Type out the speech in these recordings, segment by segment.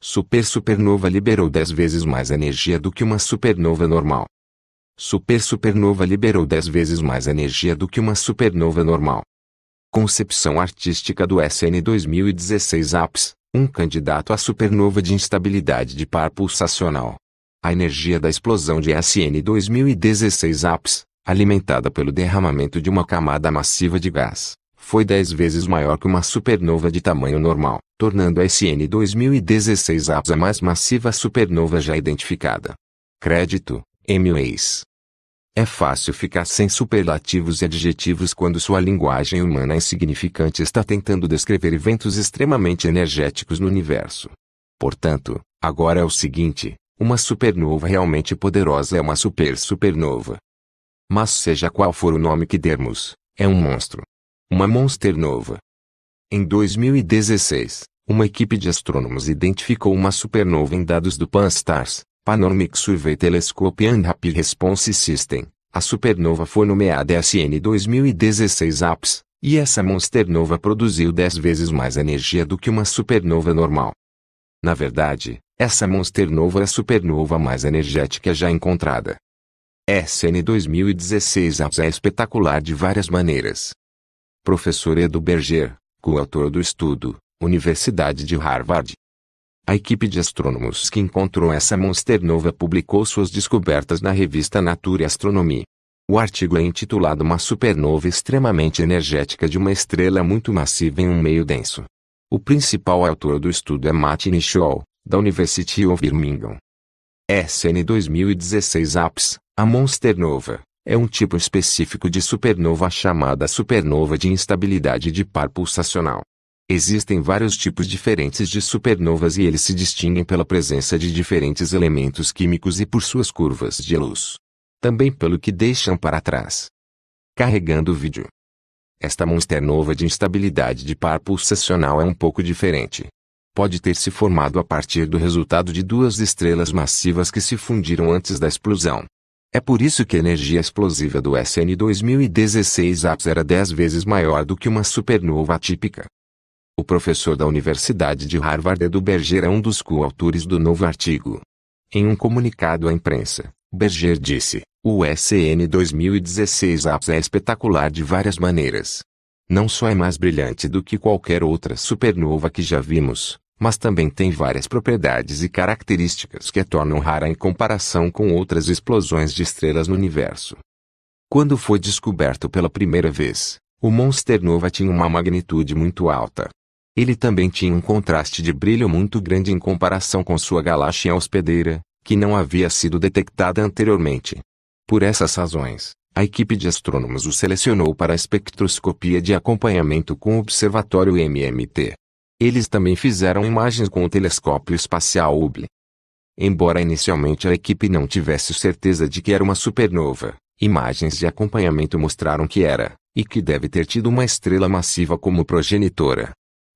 Super supernova liberou 10 vezes mais energia do que uma supernova normal. Super supernova liberou 10 vezes mais energia do que uma supernova normal. Concepção artística do SN 2016 APS, um candidato à supernova de instabilidade de par pulsacional. A energia da explosão de SN 2016 APS, alimentada pelo derramamento de uma camada massiva de gás, foi 10 vezes maior que uma supernova de tamanho normal, tornando a SN 2016 a mais massiva supernova já identificada. Crédito, M. Ways. É fácil ficar sem superlativos e adjetivos quando sua linguagem humana é insignificante está tentando descrever eventos extremamente energéticos no universo. Portanto, agora é o seguinte: uma supernova realmente poderosa é uma super supernova. Mas seja qual for o nome que dermos, é um monstro, uma Monster nova. Em 2016, uma equipe de astrônomos identificou uma supernova em dados do Pan-STARRS, Panoramic Survey Telescope and Rapid Response System. A supernova foi nomeada SN 2016 APS, e essa Monster nova produziu 10 vezes mais energia do que uma supernova normal. Na verdade, essa Monster nova é a supernova mais energética já encontrada. SN 2016 APS é espetacular de várias maneiras. Professor Edu Berger, coautor do estudo, Universidade de Harvard. A equipe de astrônomos que encontrou essa monster nova publicou suas descobertas na revista Nature Astronomy. O artigo é intitulado Uma supernova extremamente energética de uma estrela muito massiva em um meio denso. O principal autor do estudo é Matt Scholl, da University of Birmingham. SN 2016 APS, a Monsternova, é um tipo específico de supernova chamada supernova de instabilidade de par pulsacional. Existem vários tipos diferentes de supernovas e eles se distinguem pela presença de diferentes elementos químicos e por suas curvas de luz. Também pelo que deixam para trás. Carregando o vídeo. Esta monsternova de instabilidade de par pulsacional é um pouco diferente. Pode ter se formado a partir do resultado de duas estrelas massivas que se fundiram antes da explosão. É por isso que a energia explosiva do SN 2016 APS era 10 vezes maior do que uma supernova atípica. O professor da Universidade de Harvard Edu Berger é um dos coautores do novo artigo. Em um comunicado à imprensa, Berger disse: O SN 2016 APS é espetacular de várias maneiras. Não só é mais brilhante do que qualquer outra supernova que já vimos, mas também tem várias propriedades e características que a tornam rara em comparação com outras explosões de estrelas no universo. Quando foi descoberto pela primeira vez, o nova tinha uma magnitude muito alta. Ele também tinha um contraste de brilho muito grande em comparação com sua galáxia hospedeira, que não havia sido detectada anteriormente. Por essas razões, a equipe de astrônomos o selecionou para a espectroscopia de acompanhamento com o Observatório MMT. Eles também fizeram imagens com o telescópio espacial Hubble. Embora inicialmente a equipe não tivesse certeza de que era uma supernova, imagens de acompanhamento mostraram que era, e que deve ter tido uma estrela massiva como progenitora.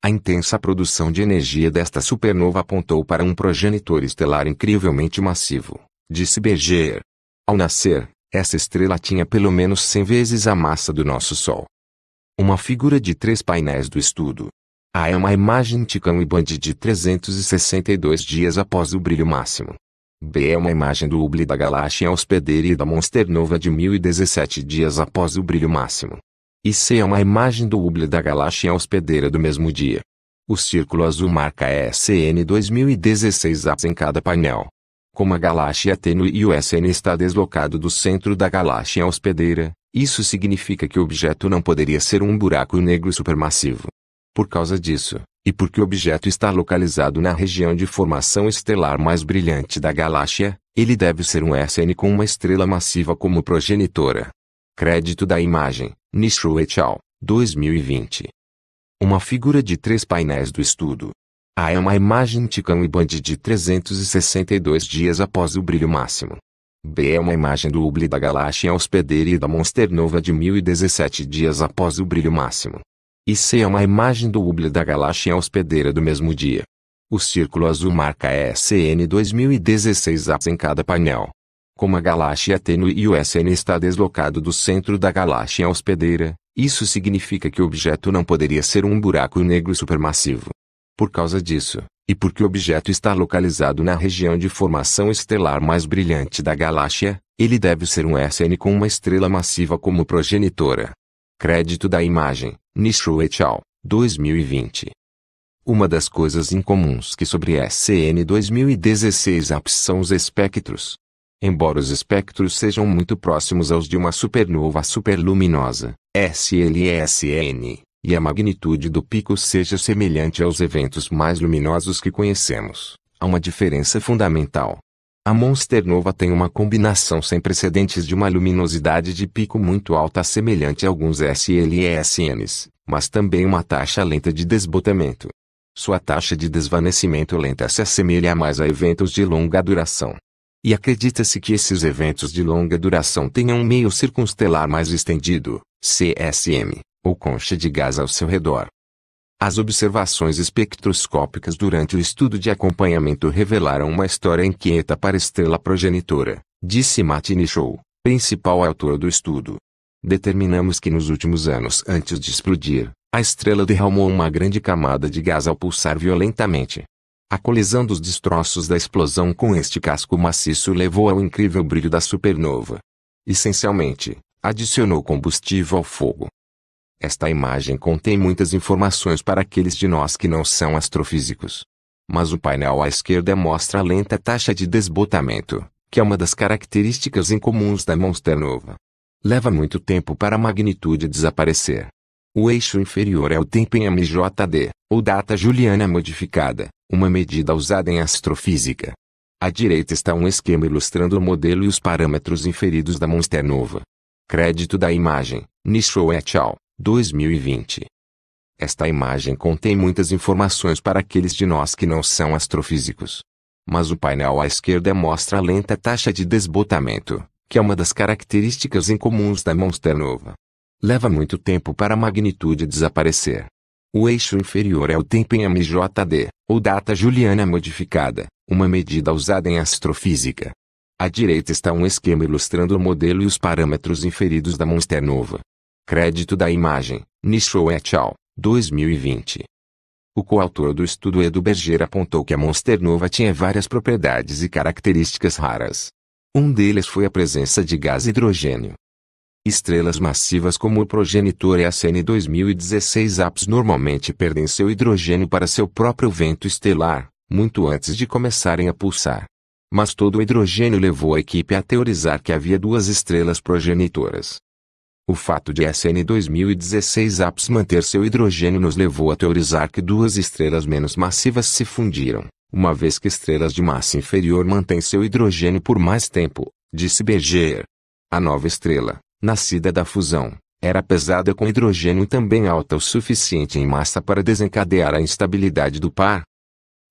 A intensa produção de energia desta supernova apontou para um progenitor estelar incrivelmente massivo, disse Berger. Ao nascer, essa estrela tinha pelo menos 100 vezes a massa do nosso Sol. Uma figura de três painéis do estudo, a é uma imagem de e Band de 362 dias após o brilho máximo. B é uma imagem do Hubble da galáxia hospedeira e da Monster Nova de 1017 dias após o brilho máximo. E C é uma imagem do Hubble da galáxia hospedeira do mesmo dia. O círculo azul marca SN 2016 A em cada painel. Como a galáxia tênue e o SN está deslocado do centro da galáxia hospedeira, isso significa que o objeto não poderia ser um buraco negro supermassivo. Por causa disso, e porque o objeto está localizado na região de formação estelar mais brilhante da galáxia, ele deve ser um SN com uma estrela massiva como progenitora. Crédito da imagem, Nishu et al., 2020. Uma figura de três painéis do estudo. A é uma imagem Ticam e Band de 362 dias após o brilho máximo. B é uma imagem do Hubble da galáxia hospedeira e da Nova de 1017 dias após o brilho máximo. C é uma imagem do Hubble da galáxia hospedeira do mesmo dia. O círculo azul marca SN 2016 A em cada painel. Como a galáxia tênue e o SN está deslocado do centro da galáxia hospedeira, isso significa que o objeto não poderia ser um buraco negro supermassivo. Por causa disso, e porque o objeto está localizado na região de formação estelar mais brilhante da galáxia, ele deve ser um SN com uma estrela massiva como progenitora. Crédito da imagem, Nishu et al., 2020. Uma das coisas incomuns que sobre SN 2016 APS são os espectros. Embora os espectros sejam muito próximos aos de uma supernova superluminosa, SLSN, e a magnitude do pico seja semelhante aos eventos mais luminosos que conhecemos, há uma diferença fundamental. A Monster Nova tem uma combinação sem precedentes de uma luminosidade de pico muito alta semelhante a alguns SLESNs, mas também uma taxa lenta de desbotamento. Sua taxa de desvanecimento lenta se assemelha mais a eventos de longa duração. E acredita-se que esses eventos de longa duração tenham um meio circunstelar mais estendido, CSM, ou concha de gás ao seu redor, as observações espectroscópicas durante o estudo de acompanhamento revelaram uma história inquieta para a estrela progenitora, disse Martini Show, principal autor do estudo. Determinamos que nos últimos anos antes de explodir, a estrela derramou uma grande camada de gás ao pulsar violentamente. A colisão dos destroços da explosão com este casco maciço levou ao incrível brilho da supernova. Essencialmente, adicionou combustível ao fogo, esta imagem contém muitas informações para aqueles de nós que não são astrofísicos. Mas o painel à esquerda mostra a lenta taxa de desbotamento, que é uma das características incomuns da Monster Nova. Leva muito tempo para a magnitude desaparecer. O eixo inferior é o tempo em MJD, ou data juliana modificada, uma medida usada em astrofísica. À direita está um esquema ilustrando o modelo e os parâmetros inferidos da Monster Nova. Crédito da imagem, Nishou et al. 2020. Esta imagem contém muitas informações para aqueles de nós que não são astrofísicos. Mas o painel à esquerda mostra a lenta taxa de desbotamento, que é uma das características incomuns da Monster Nova. Leva muito tempo para a magnitude desaparecer. O eixo inferior é o tempo em MJD, ou data juliana modificada, uma medida usada em astrofísica. À direita está um esquema ilustrando o modelo e os parâmetros inferidos da Monster Nova. Crédito da imagem, Nishou et al., 2020. O coautor do estudo Edu Berger apontou que a Monsternova tinha várias propriedades e características raras. Um deles foi a presença de gás hidrogênio. Estrelas massivas como o progenitor EACN 2016 APS normalmente perdem seu hidrogênio para seu próprio vento estelar, muito antes de começarem a pulsar. Mas todo o hidrogênio levou a equipe a teorizar que havia duas estrelas progenitoras, o fato de SN 2016 APS manter seu hidrogênio nos levou a teorizar que duas estrelas menos massivas se fundiram, uma vez que estrelas de massa inferior mantêm seu hidrogênio por mais tempo, disse Berger. A nova estrela, nascida da fusão, era pesada com hidrogênio e também alta o suficiente em massa para desencadear a instabilidade do par.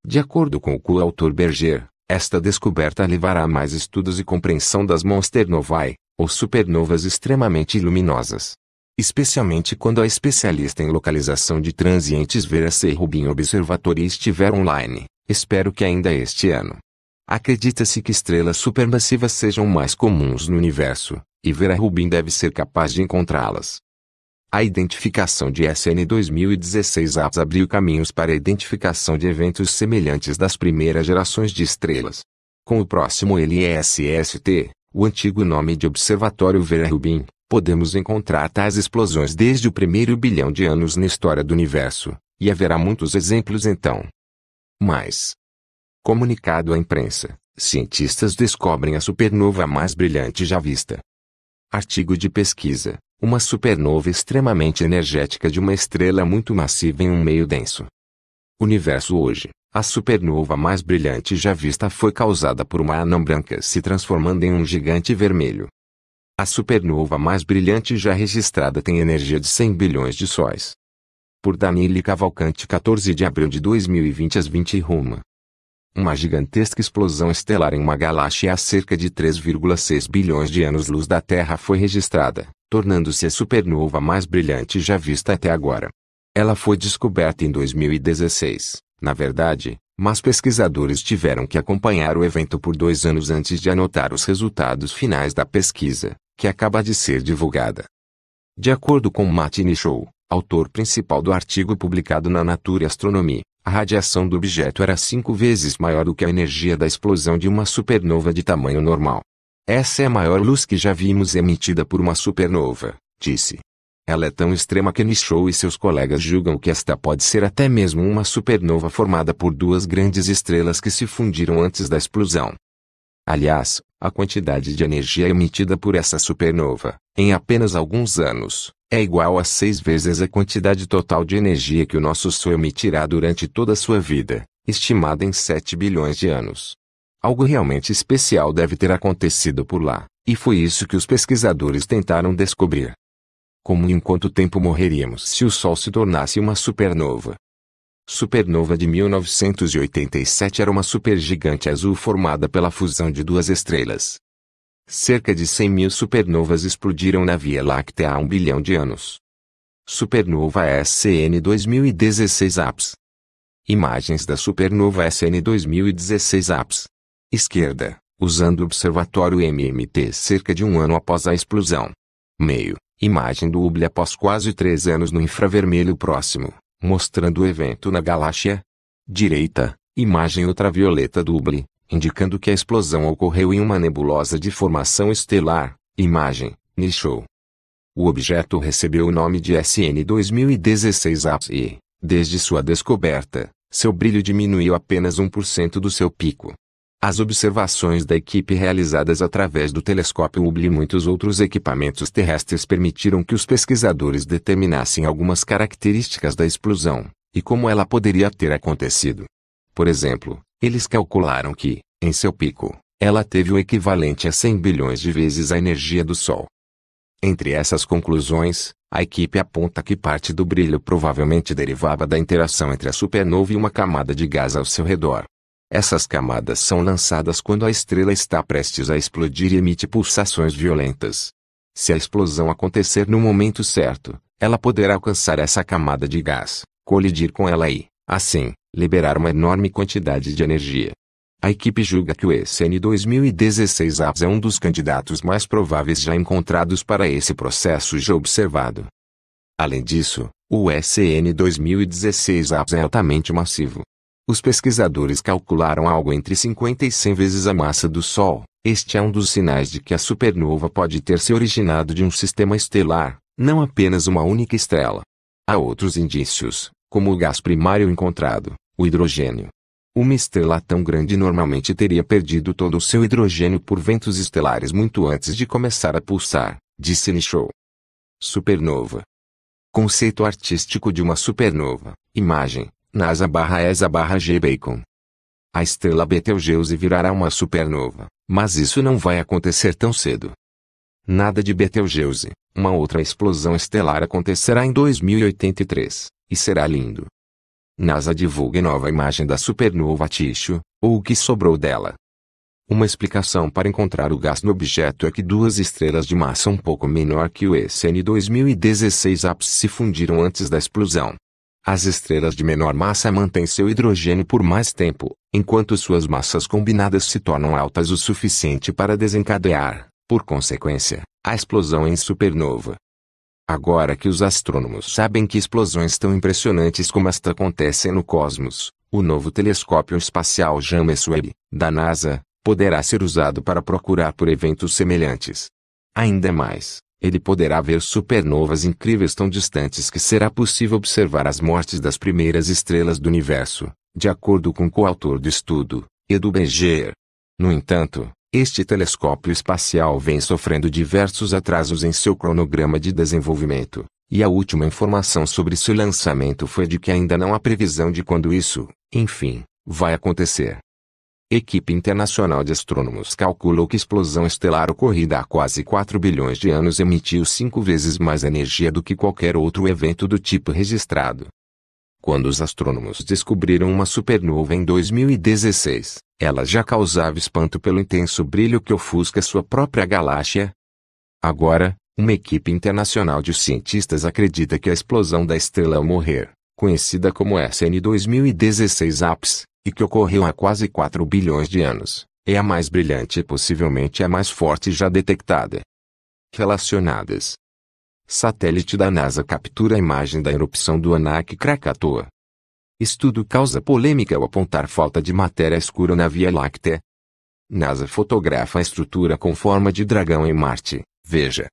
De acordo com o coautor Berger, esta descoberta levará a mais estudos e compreensão das monsternovae, ou supernovas extremamente luminosas. Especialmente quando a especialista em localização de transientes Vera C. Rubin Observatory estiver online, espero que ainda este ano. Acredita-se que estrelas supermassivas sejam mais comuns no universo, e Vera Rubin deve ser capaz de encontrá-las. A identificação de SN 2016 APS abriu caminhos para a identificação de eventos semelhantes das primeiras gerações de estrelas. Com o próximo LSST, o antigo nome de Observatório Vera-Rubin, podemos encontrar tais explosões desde o primeiro bilhão de anos na história do universo, e haverá muitos exemplos então. Mas, comunicado à imprensa, cientistas descobrem a supernova mais brilhante já vista. Artigo de pesquisa: Uma supernova extremamente energética de uma estrela muito massiva em um meio denso. Universo hoje. A supernova mais brilhante já vista foi causada por uma anã branca se transformando em um gigante vermelho. A supernova mais brilhante já registrada tem energia de 100 bilhões de sóis. Por Danile Cavalcante, 14 de abril de 2020 às 20 Roma. Uma gigantesca explosão estelar em uma galáxia a cerca de 3,6 bilhões de anos-luz da Terra foi registrada, tornando-se a supernova mais brilhante já vista até agora. Ela foi descoberta em 2016. Na verdade, mas pesquisadores tiveram que acompanhar o evento por dois anos antes de anotar os resultados finais da pesquisa, que acaba de ser divulgada. De acordo com Martin Show, autor principal do artigo publicado na Nature Astronomy, a radiação do objeto era cinco vezes maior do que a energia da explosão de uma supernova de tamanho normal. Essa é a maior luz que já vimos emitida por uma supernova, disse. Ela é tão extrema que Nishou e seus colegas julgam que esta pode ser até mesmo uma supernova formada por duas grandes estrelas que se fundiram antes da explosão. Aliás, a quantidade de energia emitida por essa supernova, em apenas alguns anos, é igual a seis vezes a quantidade total de energia que o nosso Sol emitirá durante toda a sua vida, estimada em 7 bilhões de anos. Algo realmente especial deve ter acontecido por lá, e foi isso que os pesquisadores tentaram descobrir como em quanto tempo morreríamos se o Sol se tornasse uma supernova. Supernova de 1987 era uma supergigante azul formada pela fusão de duas estrelas. Cerca de 100 mil supernovas explodiram na Via Láctea há um bilhão de anos. Supernova SN 2016 APS. Imagens da supernova SN 2016 APS. Esquerda, usando o observatório MMT cerca de um ano após a explosão. Meio, Imagem do Hubble após quase três anos no infravermelho próximo, mostrando o evento na galáxia. Direita, imagem ultravioleta do Hubble, indicando que a explosão ocorreu em uma nebulosa de formação estelar. Imagem, Nishou. O objeto recebeu o nome de SN 2016 APS e, desde sua descoberta, seu brilho diminuiu apenas 1% do seu pico. As observações da equipe realizadas através do telescópio Hubble e muitos outros equipamentos terrestres permitiram que os pesquisadores determinassem algumas características da explosão, e como ela poderia ter acontecido. Por exemplo, eles calcularam que, em seu pico, ela teve o equivalente a 100 bilhões de vezes a energia do Sol. Entre essas conclusões, a equipe aponta que parte do brilho provavelmente derivava da interação entre a supernova e uma camada de gás ao seu redor. Essas camadas são lançadas quando a estrela está prestes a explodir e emite pulsações violentas. Se a explosão acontecer no momento certo, ela poderá alcançar essa camada de gás, colidir com ela e, assim, liberar uma enorme quantidade de energia. A equipe julga que o SN 2016 APS é um dos candidatos mais prováveis já encontrados para esse processo já observado. Além disso, o SN 2016 APS é altamente massivo, os pesquisadores calcularam algo entre 50 e 100 vezes a massa do Sol. Este é um dos sinais de que a supernova pode ter se originado de um sistema estelar, não apenas uma única estrela. Há outros indícios, como o gás primário encontrado, o hidrogênio. Uma estrela tão grande normalmente teria perdido todo o seu hidrogênio por ventos estelares muito antes de começar a pulsar, disse Nicholl. Supernova. Conceito artístico de uma supernova. Imagem, nasa barra ESA barra G Bacon. A estrela Betelgeuse virará uma supernova, mas isso não vai acontecer tão cedo. Nada de Betelgeuse, uma outra explosão estelar acontecerá em 2083, e será lindo. NASA divulga nova imagem da supernova Ticho, ou o que sobrou dela. Uma explicação para encontrar o gás no objeto é que duas estrelas de massa um pouco menor que o sn 2016 APS se fundiram antes da explosão, as estrelas de menor massa mantêm seu hidrogênio por mais tempo, enquanto suas massas combinadas se tornam altas o suficiente para desencadear, por consequência, a explosão em supernova. Agora que os astrônomos sabem que explosões tão impressionantes como esta acontecem no cosmos, o novo telescópio espacial James Webb, da NASA, poderá ser usado para procurar por eventos semelhantes. Ainda mais, ele poderá ver supernovas incríveis tão distantes que será possível observar as mortes das primeiras estrelas do universo, de acordo com o coautor do estudo, Edu Berger. No entanto, este telescópio espacial vem sofrendo diversos atrasos em seu cronograma de desenvolvimento, e a última informação sobre seu lançamento foi de que ainda não há previsão de quando isso, enfim, vai acontecer. Equipe internacional de astrônomos calculou que a explosão estelar ocorrida há quase 4 bilhões de anos emitiu cinco vezes mais energia do que qualquer outro evento do tipo registrado. Quando os astrônomos descobriram uma supernova em 2016, ela já causava espanto pelo intenso brilho que ofusca sua própria galáxia. Agora, uma equipe internacional de cientistas acredita que a explosão da estrela ao morrer, conhecida como SN 2016 APS, e que ocorreu há quase 4 bilhões de anos, é a mais brilhante e possivelmente a mais forte já detectada. Relacionadas. Satélite da NASA captura a imagem da erupção do Anak Krakatoa. Estudo causa polêmica ao apontar falta de matéria escura na Via Láctea. NASA fotografa a estrutura com forma de dragão em Marte. Veja.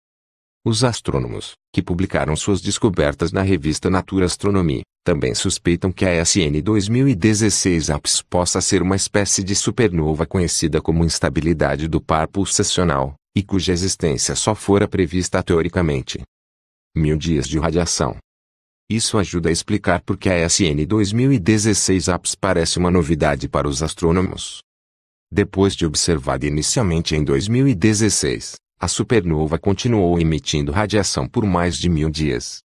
Os astrônomos, que publicaram suas descobertas na revista Nature Astronomy, também suspeitam que a SN 2016 APS possa ser uma espécie de supernova conhecida como instabilidade do par pulsacional, e cuja existência só fora prevista teoricamente. Mil dias de radiação. Isso ajuda a explicar por que a SN 2016 APS parece uma novidade para os astrônomos. Depois de observada inicialmente em 2016, a supernova continuou emitindo radiação por mais de mil dias.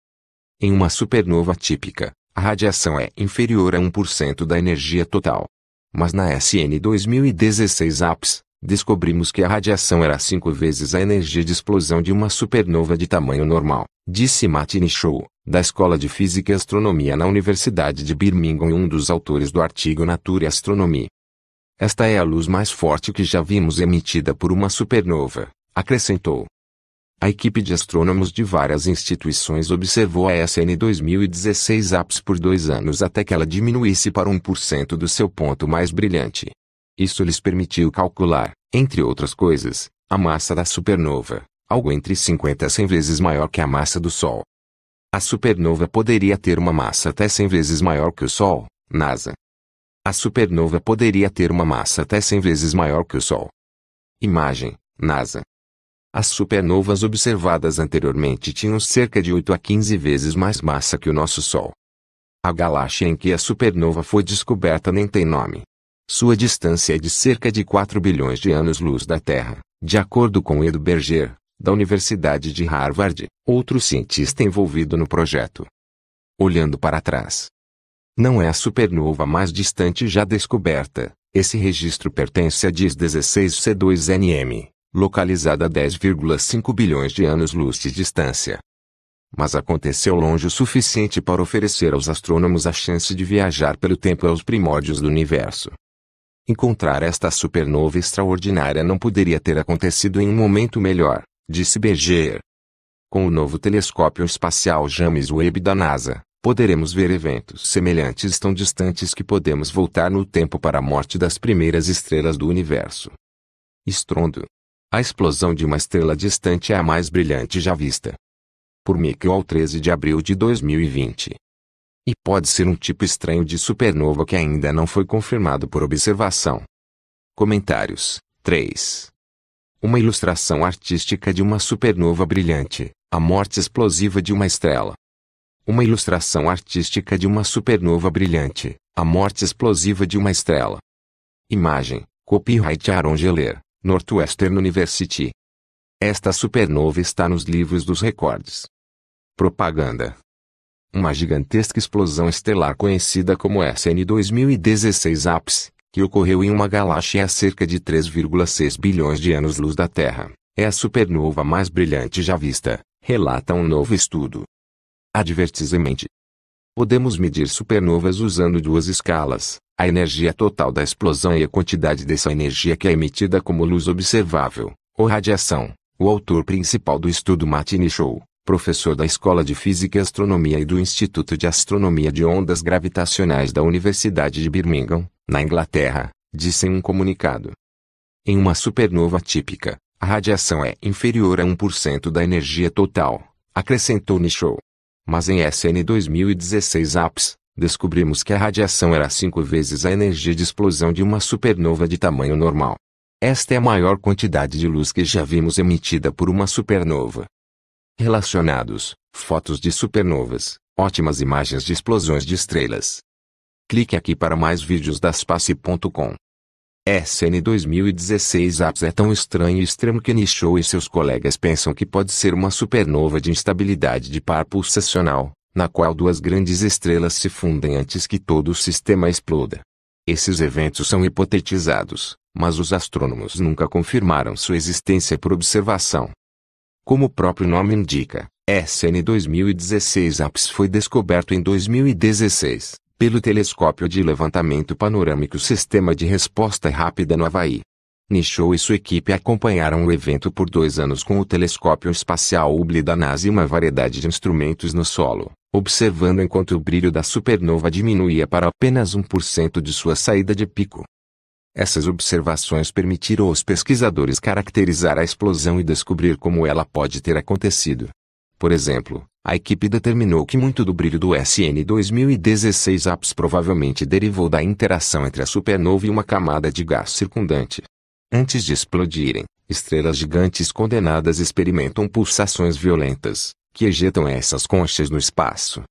Em uma supernova típica, a radiação é inferior a 1% da energia total. Mas na SN 2016 APS, descobrimos que a radiação era cinco vezes a energia de explosão de uma supernova de tamanho normal, disse Martin Shaw, da Escola de Física e Astronomia na Universidade de Birmingham e um dos autores do artigo Nature Astronomy. Esta é a luz mais forte que já vimos emitida por uma supernova, acrescentou. A equipe de astrônomos de várias instituições observou a SN 2016 APS por dois anos até que ela diminuísse para 1% do seu ponto mais brilhante. Isso lhes permitiu calcular, entre outras coisas, a massa da supernova, algo entre 50 a 100 vezes maior que a massa do Sol. A supernova poderia ter uma massa até 100 vezes maior que o Sol, NASA. A supernova poderia ter uma massa até 100 vezes maior que o Sol. Imagem, NASA. As supernovas observadas anteriormente tinham cerca de 8 a 15 vezes mais massa que o nosso Sol. A galáxia em que a supernova foi descoberta nem tem nome. Sua distância é de cerca de 4 bilhões de anos-luz da Terra, de acordo com Edu Berger, da Universidade de Harvard, outro cientista envolvido no projeto. Olhando para trás. Não é a supernova mais distante já descoberta, esse registro pertence a DIS 16C2NM, localizada a 10,5 bilhões de anos-luz de distância. Mas aconteceu longe o suficiente para oferecer aos astrônomos a chance de viajar pelo tempo aos primórdios do universo. Encontrar esta supernova extraordinária não poderia ter acontecido em um momento melhor, disse Berger. Com o novo telescópio espacial James Webb da NASA, poderemos ver eventos semelhantes tão distantes que podemos voltar no tempo para a morte das primeiras estrelas do universo. Estrondo, a explosão de uma estrela distante é a mais brilhante já vista. Por Mikkel ao 13 de abril de 2020. E pode ser um tipo estranho de supernova que ainda não foi confirmado por observação. Comentários 3. Uma ilustração artística de uma supernova brilhante, a morte explosiva de uma estrela. Uma ilustração artística de uma supernova brilhante, a morte explosiva de uma estrela. Imagem, copyright Aaron Geller. Northwestern University. Esta supernova está nos livros dos recordes. Propaganda. Uma gigantesca explosão estelar conhecida como SN 2016 APS, que ocorreu em uma galáxia a cerca de 3,6 bilhões de anos-luz da Terra, é a supernova mais brilhante já vista, relata um novo estudo. Advertisement. Podemos medir supernovas usando duas escalas, a energia total da explosão e a quantidade dessa energia que é emitida como luz observável, ou radiação. O autor principal do estudo Martin Show, professor da Escola de Física e Astronomia e do Instituto de Astronomia de Ondas Gravitacionais da Universidade de Birmingham, na Inglaterra, disse em um comunicado. Em uma supernova típica, a radiação é inferior a 1% da energia total, acrescentou Nicholl. Mas em SN 2016 APS, descobrimos que a radiação era cinco vezes a energia de explosão de uma supernova de tamanho normal. Esta é a maior quantidade de luz que já vimos emitida por uma supernova. Relacionados: fotos de supernovas, ótimas imagens de explosões de estrelas. Clique aqui para mais vídeos da Space.com. SN 2016 APS é tão estranho e extremo que Nishou e seus colegas pensam que pode ser uma supernova de instabilidade de par pulsacional, na qual duas grandes estrelas se fundem antes que todo o sistema exploda. Esses eventos são hipotetizados, mas os astrônomos nunca confirmaram sua existência por observação. Como o próprio nome indica, SN 2016 APS foi descoberto em 2016, pelo telescópio de levantamento panorâmico Sistema de Resposta Rápida no Havaí. Nishou e sua equipe acompanharam o evento por dois anos com o telescópio espacial Hubble da NASA e uma variedade de instrumentos no solo, observando enquanto o brilho da supernova diminuía para apenas 1% de sua saída de pico. Essas observações permitiram aos pesquisadores caracterizar a explosão e descobrir como ela pode ter acontecido. Por exemplo, a equipe determinou que muito do brilho do SN 2016 APS provavelmente derivou da interação entre a supernova e uma camada de gás circundante, Antes de explodirem, estrelas gigantes condenadas experimentam pulsações violentas, que ejetam essas conchas no espaço.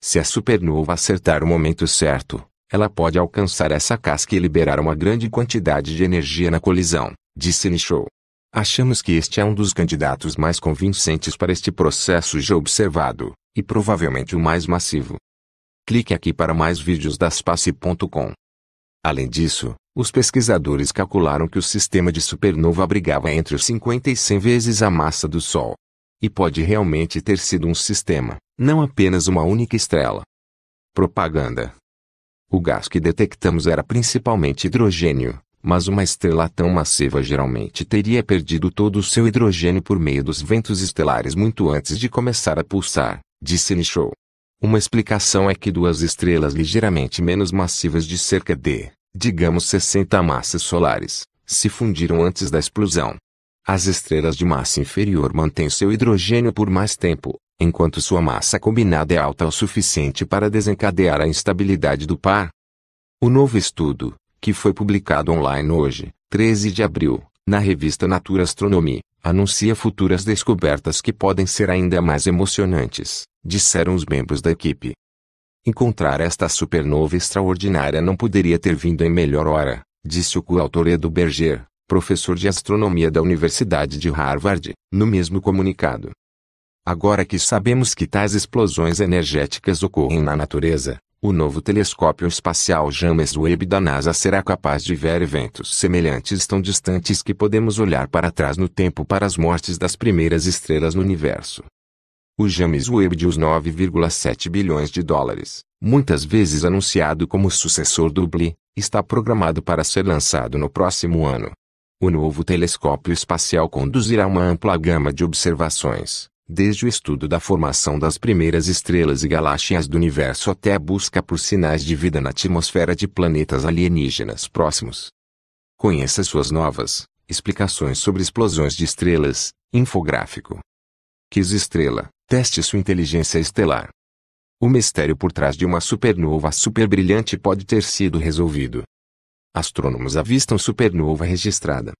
Se a supernova acertar o momento certo, ela pode alcançar essa casca e liberar uma grande quantidade de energia na colisão, disse Nishou. Achamos que este é um dos candidatos mais convincentes para este processo já observado, e provavelmente o mais massivo. Clique aqui para mais vídeos da Space.com. Além disso, os pesquisadores calcularam que o sistema de supernova abrigava entre 50 e 100 vezes a massa do Sol. E pode realmente ter sido um sistema, não apenas uma única estrela. Propaganda O gás que detectamos era principalmente hidrogênio, mas uma estrela tão massiva geralmente teria perdido todo o seu hidrogênio por meio dos ventos estelares muito antes de começar a pulsar, disse Nicholl. Uma explicação é que duas estrelas ligeiramente menos massivas de cerca de digamos 60 massas solares, se fundiram antes da explosão. As estrelas de massa inferior mantêm seu hidrogênio por mais tempo, enquanto sua massa combinada é alta o suficiente para desencadear a instabilidade do par. O novo estudo, que foi publicado online hoje, 13 de abril, na revista Nature Astronomy, anuncia futuras descobertas que podem ser ainda mais emocionantes, disseram os membros da equipe. Encontrar esta supernova extraordinária não poderia ter vindo em melhor hora, disse o coautor Edu Berger, professor de astronomia da Universidade de Harvard, no mesmo comunicado. Agora que sabemos que tais explosões energéticas ocorrem na natureza, o novo telescópio espacial James Webb da NASA será capaz de ver eventos semelhantes tão distantes que podemos olhar para trás no tempo para as mortes das primeiras estrelas no universo. O James Webb de os 9,7 bilhões de dólares, muitas vezes anunciado como sucessor do Hubble, está programado para ser lançado no próximo ano. O novo telescópio espacial conduzirá uma ampla gama de observações, desde o estudo da formação das primeiras estrelas e galáxias do universo até a busca por sinais de vida na atmosfera de planetas alienígenas próximos. Conheça suas novas explicações sobre explosões de estrelas, infográfico. Quis estrela Teste sua inteligência estelar. O mistério por trás de uma supernova superbrilhante pode ter sido resolvido. Astrônomos avistam supernova registrada.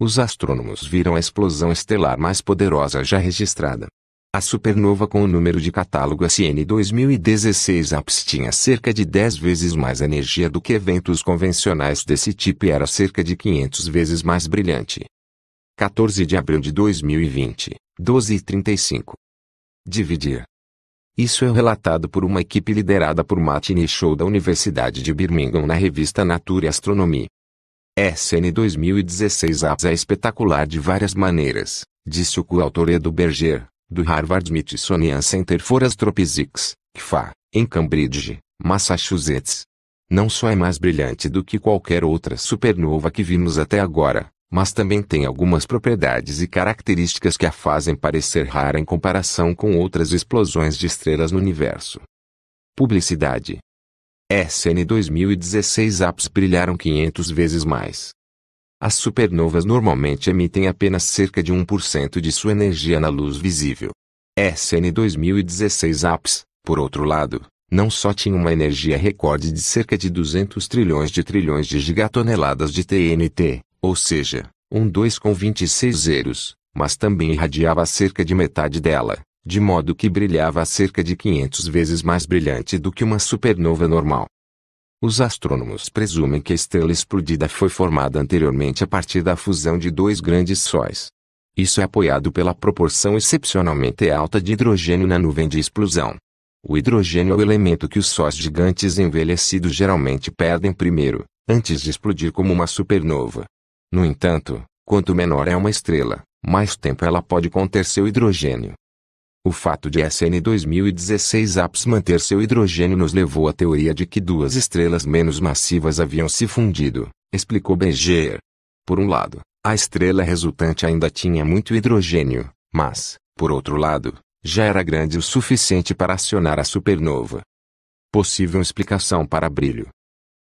Os astrônomos viram a explosão estelar mais poderosa já registrada. A supernova com o número de catálogo SN 2016 APS tinha cerca de 10 vezes mais energia do que eventos convencionais desse tipo e era cerca de 500 vezes mais brilhante. 14 de abril de 2020, 12h35 dividir. Isso é relatado por uma equipe liderada por Martin Show da Universidade de Birmingham na revista Nature Astronomy. SN 2016 A é espetacular de várias maneiras, disse o coautor Edu Berger, do Harvard Smithsonian Center for Astrophysics, CFA, em Cambridge, Massachusetts. Não só é mais brilhante do que qualquer outra supernova que vimos até agora, mas também tem algumas propriedades e características que a fazem parecer rara em comparação com outras explosões de estrelas no universo. Publicidade. SN 2016 APs brilharam 500 vezes mais. As supernovas normalmente emitem apenas cerca de 1% de sua energia na luz visível. SN 2016 APs, por outro lado, não só tinha uma energia recorde de cerca de 200 trilhões de trilhões de gigatoneladas de TNT, ou seja, um 2 com 26 zeros, mas também irradiava cerca de metade dela, de modo que brilhava cerca de 500 vezes mais brilhante do que uma supernova normal. Os astrônomos presumem que a estrela explodida foi formada anteriormente a partir da fusão de dois grandes sóis. Isso é apoiado pela proporção excepcionalmente alta de hidrogênio na nuvem de explosão. O hidrogênio é o elemento que os sóis gigantes envelhecidos geralmente perdem primeiro, antes de explodir como uma supernova. No entanto, quanto menor é uma estrela, mais tempo ela pode conter seu hidrogênio. O fato de SN 2016 APS manter seu hidrogênio nos levou à teoria de que duas estrelas menos massivas haviam se fundido, explicou Bezier. Por um lado, a estrela resultante ainda tinha muito hidrogênio, mas, por outro lado, já era grande o suficiente para acionar a supernova. Possível explicação para brilho.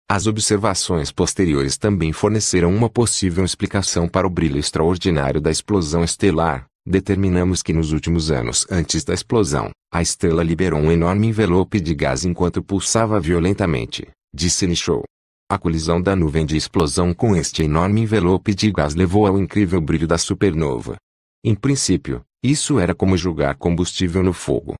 As observações posteriores também forneceram uma possível explicação para o brilho extraordinário da explosão estelar. Determinamos que nos últimos anos antes da explosão, a estrela liberou um enorme envelope de gás enquanto pulsava violentamente, disse Nicholl. A colisão da nuvem de explosão com este enorme envelope de gás levou ao incrível brilho da supernova. Em princípio, isso era como jogar combustível no fogo.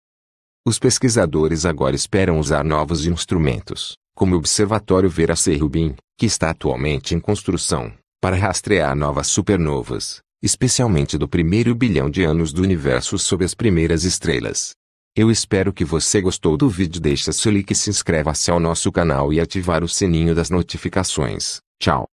Os pesquisadores agora esperam usar novos instrumentos, como o Observatório Vera Rubin, que está atualmente em construção, para rastrear novas supernovas, especialmente do primeiro bilhão de anos do universo sob as primeiras estrelas. Eu espero que você gostou do vídeo. Deixa seu like, e se inscreva-se ao nosso canal e ativar o sininho das notificações. Tchau.